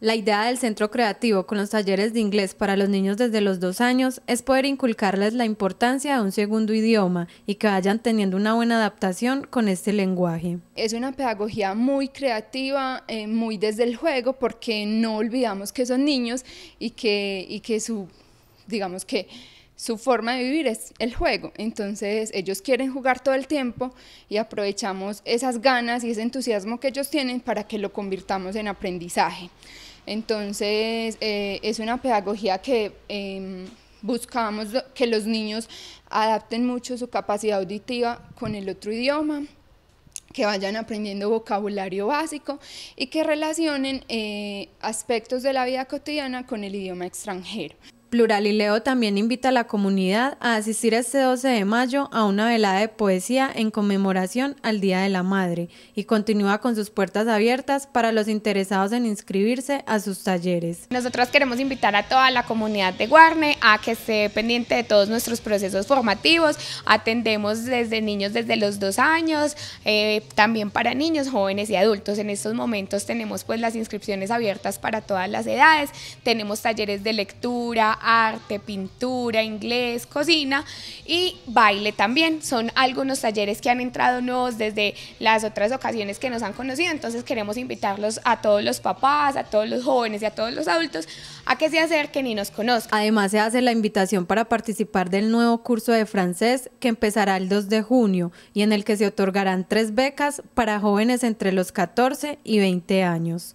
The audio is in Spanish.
La idea del centro creativo con los talleres de inglés para los niños desde los dos años es poder inculcarles la importancia de un segundo idioma y que vayan teniendo una buena adaptación con este lenguaje. Es una pedagogía muy creativa, eh, muy desde el juego, porque no olvidamos que son niños y que, que su, digamos que su forma de vivir es el juego, entonces ellos quieren jugar todo el tiempo y aprovechamos esas ganas y ese entusiasmo que ellos tienen para que lo convirtamos en aprendizaje. Entonces, eh, es una pedagogía que em, buscamos que los niños adapten mucho su capacidad auditiva con el otro idioma que vayan aprendiendo vocabulario básico y que relacionen eh, aspectos de la vida cotidiana con el idioma extranjero. Leo también invita a la comunidad a asistir este 12 de mayo a una velada de poesía en conmemoración al Día de la Madre y continúa con sus puertas abiertas para los interesados en inscribirse a sus talleres. Nosotros queremos invitar a toda la comunidad de Guarne a que esté pendiente de todos nuestros procesos formativos. Atendemos desde niños desde los dos años, eh, también para niños, jóvenes y adultos. En estos momentos tenemos pues las inscripciones abiertas para todas las edades, tenemos talleres de lectura, arte, pintura, inglés, cocina y baile también. Son algunos talleres que han entrado nuevos desde las otras ocasiones que nos han conocido, entonces queremos invitarlos a todos los papás, a todos los jóvenes y a todos los adultos a que se acerquen y nos conozcan. Además se hace la invitación para participar del nuevo curso de francés que empezará el 2 de junio y en el que se otorgarán tres becas para jóvenes entre los 14 y 20 años.